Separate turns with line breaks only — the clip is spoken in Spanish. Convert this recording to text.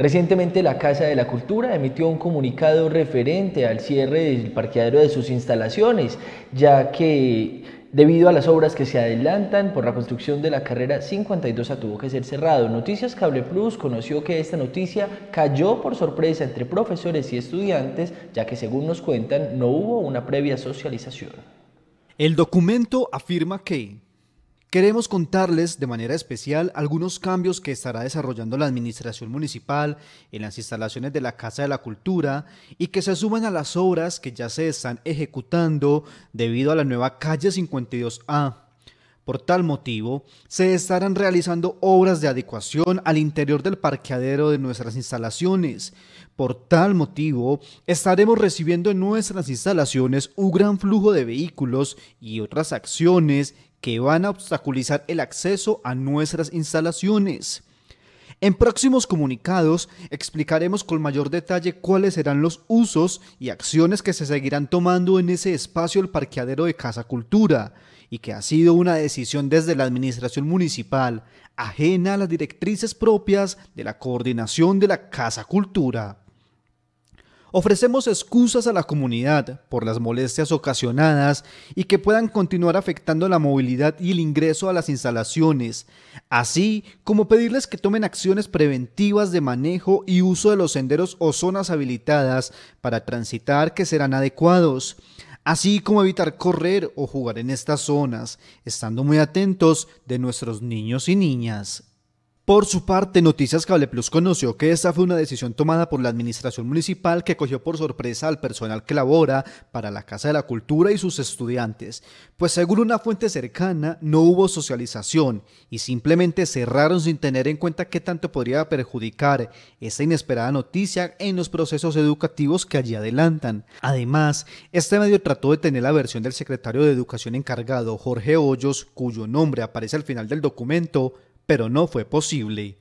Recientemente la Casa de la Cultura emitió un comunicado referente al cierre del parqueadero de sus instalaciones, ya que debido a las obras que se adelantan por la construcción de la carrera 52 tuvo que ser cerrado. Noticias Cable Plus conoció que esta noticia cayó por sorpresa entre profesores y estudiantes, ya que según nos cuentan no hubo una previa socialización. El documento afirma que
Queremos contarles de manera especial algunos cambios que estará desarrollando la Administración Municipal en las instalaciones de la Casa de la Cultura y que se suman a las obras que ya se están ejecutando debido a la nueva calle 52A. Por tal motivo, se estarán realizando obras de adecuación al interior del parqueadero de nuestras instalaciones. Por tal motivo, estaremos recibiendo en nuestras instalaciones un gran flujo de vehículos y otras acciones que van a obstaculizar el acceso a nuestras instalaciones. En próximos comunicados explicaremos con mayor detalle cuáles serán los usos y acciones que se seguirán tomando en ese espacio el parqueadero de Casa Cultura y que ha sido una decisión desde la administración municipal, ajena a las directrices propias de la coordinación de la Casa Cultura. Ofrecemos excusas a la comunidad por las molestias ocasionadas y que puedan continuar afectando la movilidad y el ingreso a las instalaciones, así como pedirles que tomen acciones preventivas de manejo y uso de los senderos o zonas habilitadas para transitar que serán adecuados, así como evitar correr o jugar en estas zonas, estando muy atentos de nuestros niños y niñas. Por su parte, Noticias Cable Plus conoció que esta fue una decisión tomada por la administración municipal que cogió por sorpresa al personal que labora para la Casa de la Cultura y sus estudiantes, pues según una fuente cercana no hubo socialización y simplemente cerraron sin tener en cuenta qué tanto podría perjudicar esta inesperada noticia en los procesos educativos que allí adelantan. Además, este medio trató de tener la versión del secretario de Educación encargado, Jorge Hoyos, cuyo nombre aparece al final del documento, pero no fue posible.